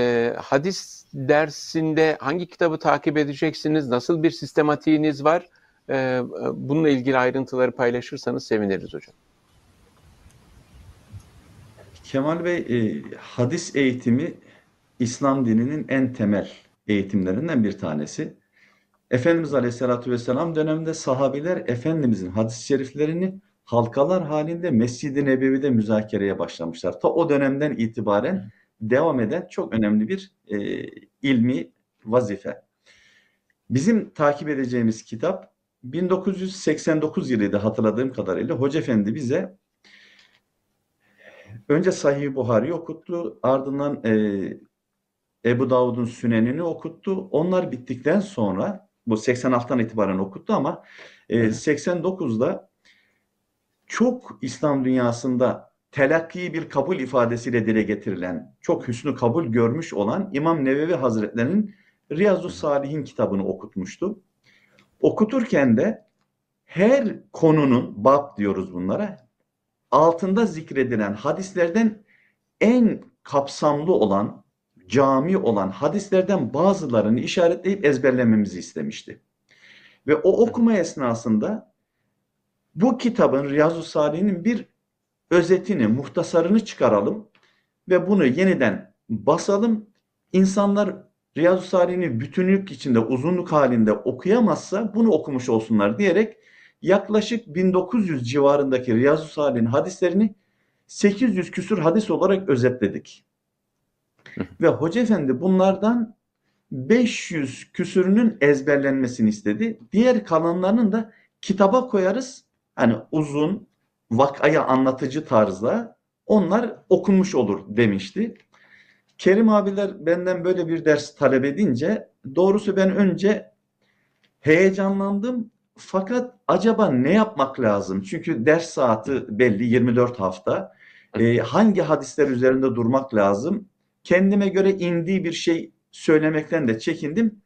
Ee, hadis dersinde hangi kitabı takip edeceksiniz, nasıl bir sistematiğiniz var? Ee, e, bununla ilgili ayrıntıları paylaşırsanız seviniriz hocam. Kemal Bey, e, hadis eğitimi İslam dininin en temel eğitimlerinden bir tanesi. Efendimiz Aleyhisselatü Vesselam döneminde sahabiler Efendimizin hadis-i şeriflerini halkalar halinde Mescid-i Nebevi'de müzakereye başlamışlar. Ta o dönemden itibaren devam eden çok önemli bir e, ilmi vazife. Bizim takip edeceğimiz kitap 1989 yılıydı hatırladığım kadarıyla. Hoca Efendi bize önce Sahih Buhari okuttu. Ardından e, Ebu Davud'un Sünenini okuttu. Onlar bittikten sonra bu 86'tan itibaren okuttu ama e, 89'da çok İslam dünyasında telakki bir kabul ifadesiyle dile getirilen, çok hüsnü kabul görmüş olan İmam Nevevi Hazretleri'nin Riyazu Salih'in kitabını okutmuştu. Okuturken de her konunun, bab diyoruz bunlara, altında zikredilen hadislerden en kapsamlı olan, cami olan hadislerden bazılarını işaretleyip ezberlememizi istemişti. Ve o okuma esnasında bu kitabın Riyazu Salih'in bir özetini, muhtasarını çıkaralım ve bunu yeniden basalım. İnsanlar Riyazu Salih'ini bütünlük içinde, uzunluk halinde okuyamazsa bunu okumuş olsunlar diyerek yaklaşık 1900 civarındaki Riyazu Salih'in hadislerini 800 küsür hadis olarak özetledik. Ve Hoca Efendi bunlardan 500 küsürünün ezberlenmesini istedi. Diğer kalanlarının da kitaba koyarız. Hani uzun, vakaya anlatıcı tarzda onlar okunmuş olur demişti. Kerim abiler benden böyle bir ders talep edince doğrusu ben önce heyecanlandım fakat acaba ne yapmak lazım? Çünkü ders saati belli 24 hafta. Ee, hangi hadisler üzerinde durmak lazım? Kendime göre indiği bir şey söylemekten de çekindim.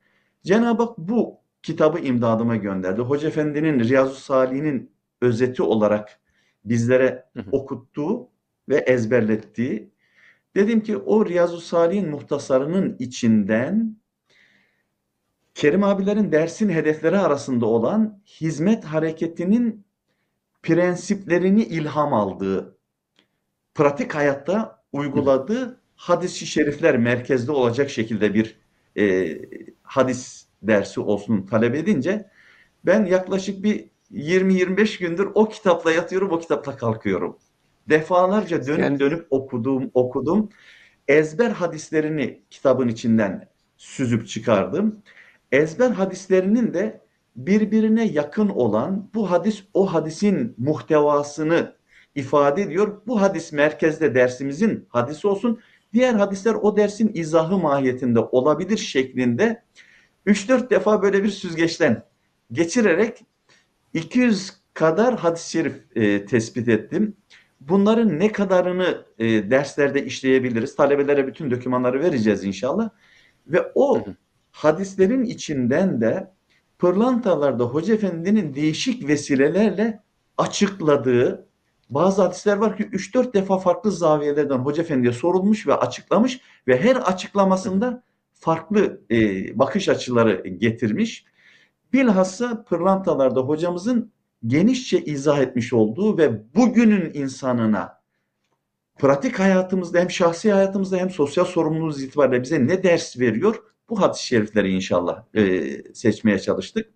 Cenab-ı Hak bu kitabı imdadıma gönderdi. Hoca Efendi'nin Riyazu Salih'in özeti olarak bizlere okuttuğu ve ezberlettiği. Dedim ki o Riyazu Salih'in muhtasarının içinden Kerim abilerin dersin hedefleri arasında olan hizmet hareketinin prensiplerini ilham aldığı, pratik hayatta uyguladığı hadis şerifler merkezde olacak şekilde bir e, hadis dersi olsun talep edince ben yaklaşık bir 20-25 gündür o kitapla yatıyorum, o kitapla kalkıyorum. Defalarca dönüp yani... dönüp okudum, okudum. Ezber hadislerini kitabın içinden süzüp çıkardım. Ezber hadislerinin de birbirine yakın olan bu hadis o hadisin muhtevasını ifade ediyor. Bu hadis merkezde dersimizin hadisi olsun. Diğer hadisler o dersin izahı mahiyetinde olabilir şeklinde 3-4 defa böyle bir süzgeçten geçirerek 200 kadar hadis-i şerif e, tespit ettim. Bunların ne kadarını e, derslerde işleyebiliriz? Talebelere bütün dokümanları vereceğiz inşallah. Ve o hadislerin içinden de pırlantalarda Hoca Efendi'nin değişik vesilelerle açıkladığı bazı hadisler var ki 3-4 defa farklı zaviyelerden Hoca Efendi'ye sorulmuş ve açıklamış ve her açıklamasında farklı e, bakış açıları getirmiş. Bilhassa pırlantalarda hocamızın genişçe izah etmiş olduğu ve bugünün insanına pratik hayatımızda hem şahsi hayatımızda hem sosyal sorumluluğumuz itibariyle bize ne ders veriyor? Bu hadis-i şerifleri inşallah e, seçmeye çalıştık.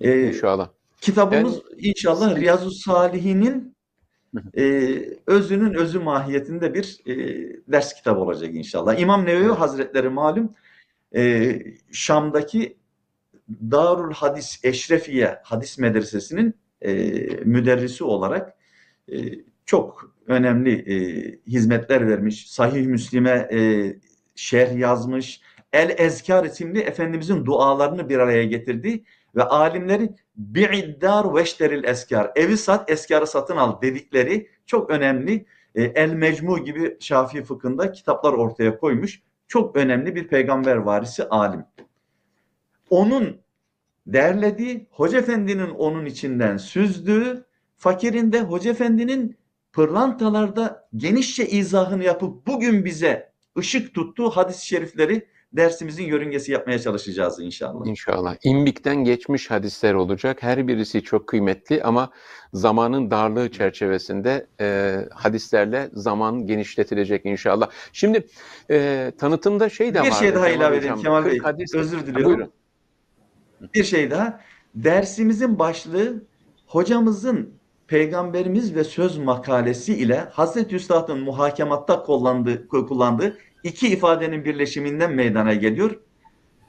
E, inşallah. Kitabımız yani, inşallah Riyazu Salihin'in e, özünün özü mahiyetinde bir e, ders kitabı olacak inşallah. İmam Nevevi Hazretleri malum e, Şam'daki Darul Hadis Eşrefiye Hadis Medresesi'nin e, müderrisi olarak e, çok önemli e, hizmetler vermiş. Sahih Müslim'e e, şerh yazmış. El Ezkar isimli Efendimizin dualarını bir araya getirdiği ve alimleri bi'iddar veşteril eskar evi sat eskarı satın al dedikleri çok önemli e, El Mecmu gibi Şafii fıkhında kitaplar ortaya koymuş. Çok önemli bir peygamber varisi alim. Onun derledi, Hoca Efendi'nin onun içinden süzdü, fakirinde Efendi'nin pırlantalarda genişçe izahını yapıp bugün bize ışık tuttuğu hadis-i şerifleri dersimizin yörüngesi yapmaya çalışacağız inşallah. İnşallah. İmbikten geçmiş hadisler olacak. Her birisi çok kıymetli ama zamanın darlığı çerçevesinde e, hadislerle zaman genişletilecek inşallah. Şimdi e, tanıtımda şey de var. Bir vardı, şey daha ilave edeyim Kemal Bey. Hadis... Özür diliyorum. Ha, buyurun bir şey daha. Dersimizin başlığı hocamızın Peygamberimiz ve Söz makalesi ile Hazreti Üstad'ın muhakematta kullandığı, kullandığı iki ifadenin birleşiminden meydana geliyor.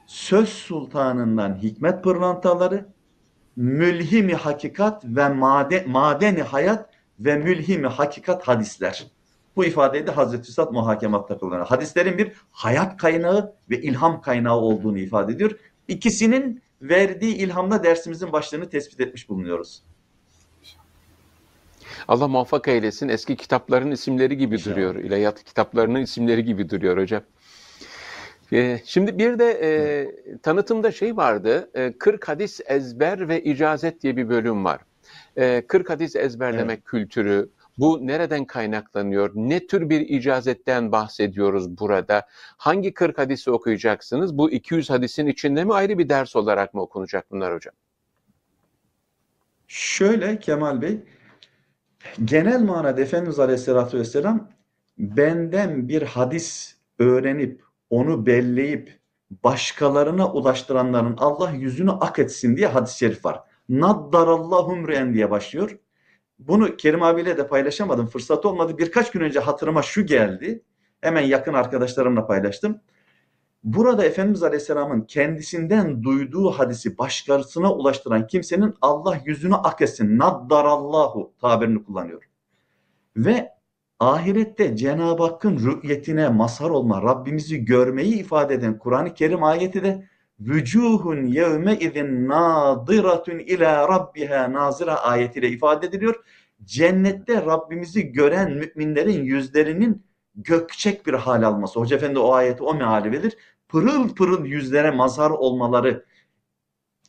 Söz sultanından hikmet pırlantaları, mülhimi hakikat ve made, madeni hayat ve mülhimi hakikat hadisler. Bu ifadeyi de Hazreti Üstad muhakematta kullanıyor. Hadislerin bir hayat kaynağı ve ilham kaynağı olduğunu ifade ediyor. İkisinin verdiği ilhamla dersimizin başlığını tespit etmiş bulunuyoruz. Allah muvaffak eylesin. Eski kitapların isimleri gibi İnşallah. duruyor. İlahiyat kitaplarının isimleri gibi duruyor hocam. Ee, şimdi bir de e, tanıtımda şey vardı. E, 40 hadis ezber ve icazet diye bir bölüm var. E, 40 hadis ezberlemek evet. kültürü, bu nereden kaynaklanıyor? Ne tür bir icazetten bahsediyoruz burada? Hangi 40 hadisi okuyacaksınız? Bu 200 hadisin içinde mi ayrı bir ders olarak mı okunacak bunlar hocam? Şöyle Kemal Bey, genel manada Efendimiz Aleyhisselatü Vesselam benden bir hadis öğrenip, onu belleyip, başkalarına ulaştıranların Allah yüzünü ak etsin diye hadis-i şerif var. Naddarallahum re'en diye başlıyor bunu Kerim abiyle de paylaşamadım. Fırsat olmadı. Birkaç gün önce hatırıma şu geldi. Hemen yakın arkadaşlarımla paylaştım. Burada Efendimiz Aleyhisselam'ın kendisinden duyduğu hadisi başkasına ulaştıran kimsenin Allah yüzünü ak etsin, naddarallahu tabirini kullanıyorum. Ve ahirette Cenab-ı Hakk'ın rü'yetine mazhar olma, Rabbimizi görmeyi ifade eden Kur'an-ı Kerim ayeti de vücuhun yevme izin nadiratun ila rabbiha nazira ayetiyle ifade ediliyor. Cennette Rabbimizi gören müminlerin yüzlerinin gökçek bir hal alması. Hoca Efendi o ayeti o meali verir. Pırıl pırıl yüzlere mazhar olmaları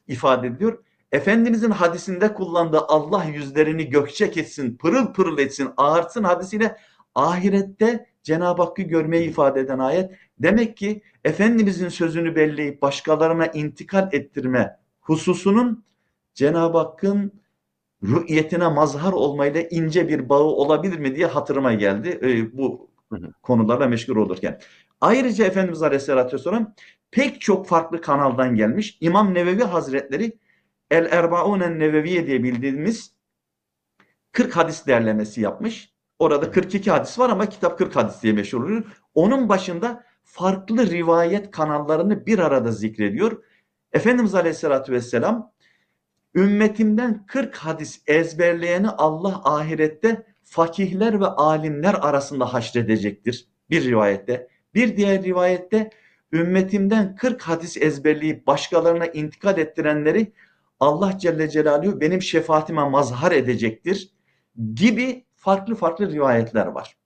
ifade ediyor. Efendimizin hadisinde kullandığı Allah yüzlerini gökçek etsin, pırıl pırıl etsin, ağartsın hadisiyle ahirette Cenab-ı Hakk'ı görmeyi ifade eden ayet. Demek ki Efendimizin sözünü belleyip başkalarına intikal ettirme hususunun Cenab-ı Hakk'ın rü'yetine mazhar olmayla ince bir bağı olabilir mi diye hatırıma geldi e, bu konularla meşgul olurken. Ayrıca Efendimiz Aleyhisselatü Vesselam pek çok farklı kanaldan gelmiş. İmam Nevevi Hazretleri El Erbaunen Neveviye diye bildiğimiz 40 hadis derlemesi yapmış. Orada 42 hadis var ama kitap 40 hadis diye meşhur oluyor. Onun başında farklı rivayet kanallarını bir arada zikrediyor. Efendimiz Aleyhisselatü Vesselam ümmetimden 40 hadis ezberleyeni Allah ahirette fakihler ve alimler arasında haşredecektir. Bir rivayette. Bir diğer rivayette ümmetimden 40 hadis ezberleyip başkalarına intikal ettirenleri Allah Celle Celaluhu benim şefaatime mazhar edecektir gibi farklı farklı rivayetler var.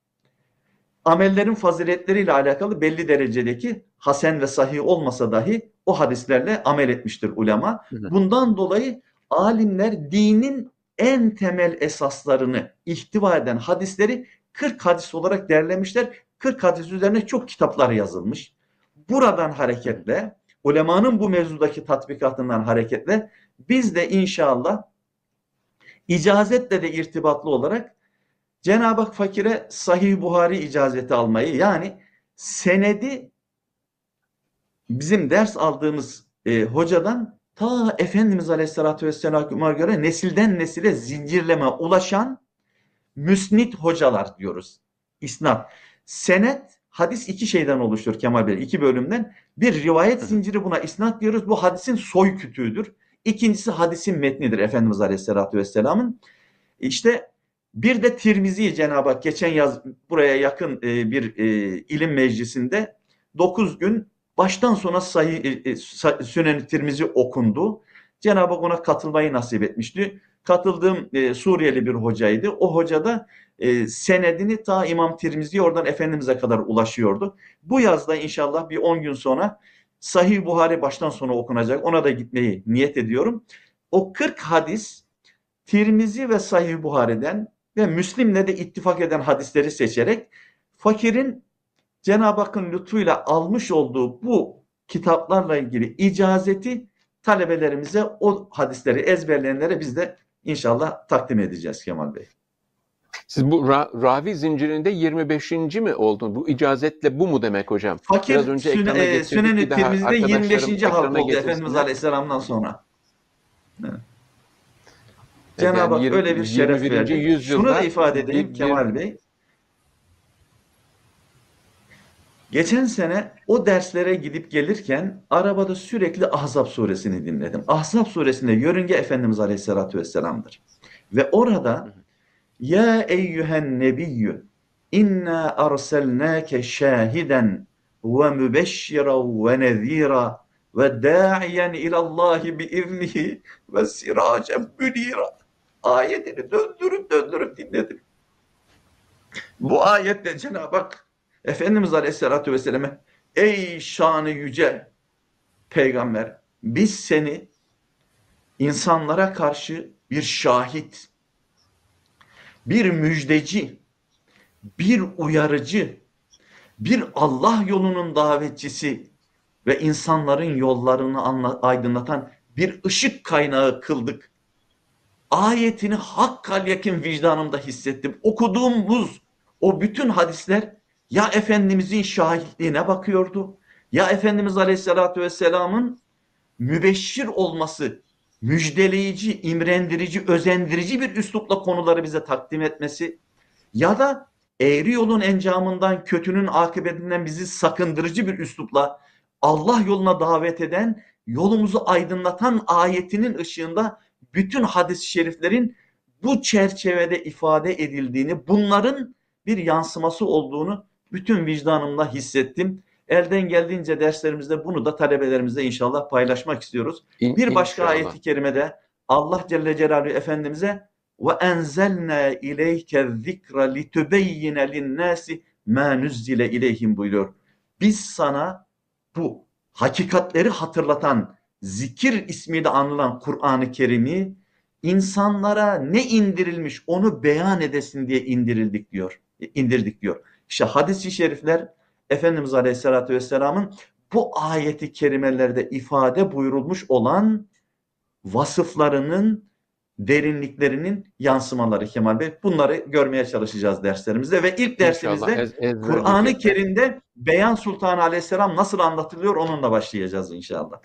Amellerin faziletleriyle alakalı belli derecedeki hasen ve sahih olmasa dahi o hadislerle amel etmiştir ulema. Bundan dolayı alimler dinin en temel esaslarını ihtiva eden hadisleri 40 hadis olarak derlemişler. 40 hadis üzerine çok kitaplar yazılmış. Buradan hareketle ulemanın bu mevzudaki tatbikatından hareketle biz de inşallah icazetle de irtibatlı olarak Cenab-ı Hak fakire Sahih Buhari icazeti almayı yani senedi bizim ders aldığımız e, hocadan ta Efendimiz Aleyhisselatü Vesselam'a göre nesilden nesile zincirleme ulaşan müsnit hocalar diyoruz. İsnat. Senet hadis iki şeyden oluşur Kemal Bey. iki bölümden. Bir rivayet zinciri buna isnat diyoruz. Bu hadisin soy kütüğüdür. İkincisi hadisin metnidir Efendimiz Aleyhisselatü Vesselam'ın. İşte bir de Tirmizi Cenab-ı Hak geçen yaz buraya yakın e, bir e, ilim meclisinde 9 gün baştan sona sayı, e, e Sünen-i Tirmizi okundu. Cenab-ı Hak ona katılmayı nasip etmişti. Katıldığım e, Suriyeli bir hocaydı. O hoca da e, senedini ta İmam Tirmizi'ye oradan Efendimiz'e kadar ulaşıyordu. Bu yazda inşallah bir 10 gün sonra Sahih Buhari baştan sona okunacak. Ona da gitmeyi niyet ediyorum. O 40 hadis Tirmizi ve Sahih Buhari'den ve Müslim'le de ittifak eden hadisleri seçerek fakirin Cenab-ı Hakk'ın lütfuyla almış olduğu bu kitaplarla ilgili icazeti talebelerimize o hadisleri ezberleyenlere biz de inşallah takdim edeceğiz Kemal Bey. Siz bu ra- ravi zincirinde 25. mi oldunuz Bu icazetle bu mu demek hocam? Fakir Biraz önce süne, ekrana e, Sünen-i 25. halk oldu Efendimiz Aleyhisselam'dan sonra. Evet. Cenab-ı Hak yani böyle bir şeref verdi. Şunu da ifade edeyim bir, Kemal Bey. Geçen sene o derslere gidip gelirken arabada sürekli Ahzab suresini dinledim. Ahzab suresinde yörünge Efendimiz Aleyhisselatü Vesselam'dır. Ve orada Ya eyyühen nebiyyü inna arselnâke şahiden ve mübeşşiren ve nezîra ve da'iyen ilallahi biiznihi ve siracen münira ayetini döndürüp döndürüp dinledim. Bu ayetle Cenab-ı Hak Efendimiz Aleyhisselatü Vesselam'e ey şanı yüce peygamber biz seni insanlara karşı bir şahit, bir müjdeci, bir uyarıcı, bir Allah yolunun davetçisi ve insanların yollarını aydınlatan bir ışık kaynağı kıldık ayetini hakkal yakin vicdanımda hissettim. Okuduğumuz o bütün hadisler ya Efendimizin şahitliğine bakıyordu ya Efendimiz Aleyhisselatü Vesselam'ın mübeşşir olması, müjdeleyici, imrendirici, özendirici bir üslupla konuları bize takdim etmesi ya da eğri yolun encamından, kötünün akıbetinden bizi sakındırıcı bir üslupla Allah yoluna davet eden, yolumuzu aydınlatan ayetinin ışığında bütün hadis-i şeriflerin bu çerçevede ifade edildiğini, bunların bir yansıması olduğunu bütün vicdanımla hissettim. Elden geldiğince derslerimizde bunu da talebelerimizle inşallah paylaşmak istiyoruz. İn, bir başka inşallah. ayeti kerimede Allah Celle Celaluhu Efendimiz'e ve enzelna ileyke zikra litübeyyine linnâsi mâ nüzzile ileyhim buyuruyor. Biz sana bu hakikatleri hatırlatan zikir ismiyle anılan Kur'an-ı Kerim'i insanlara ne indirilmiş onu beyan edesin diye indirildik diyor. E, indirdik diyor. İşte hadis-i şerifler Efendimiz Aleyhisselatü Vesselam'ın bu ayeti kerimelerde ifade buyurulmuş olan vasıflarının derinliklerinin yansımaları Kemal Bey. Bunları görmeye çalışacağız derslerimizde ve ilk dersimizde Kur'an-ı şey. Kerim'de Beyan Sultanı Aleyhisselam nasıl anlatılıyor onunla başlayacağız inşallah.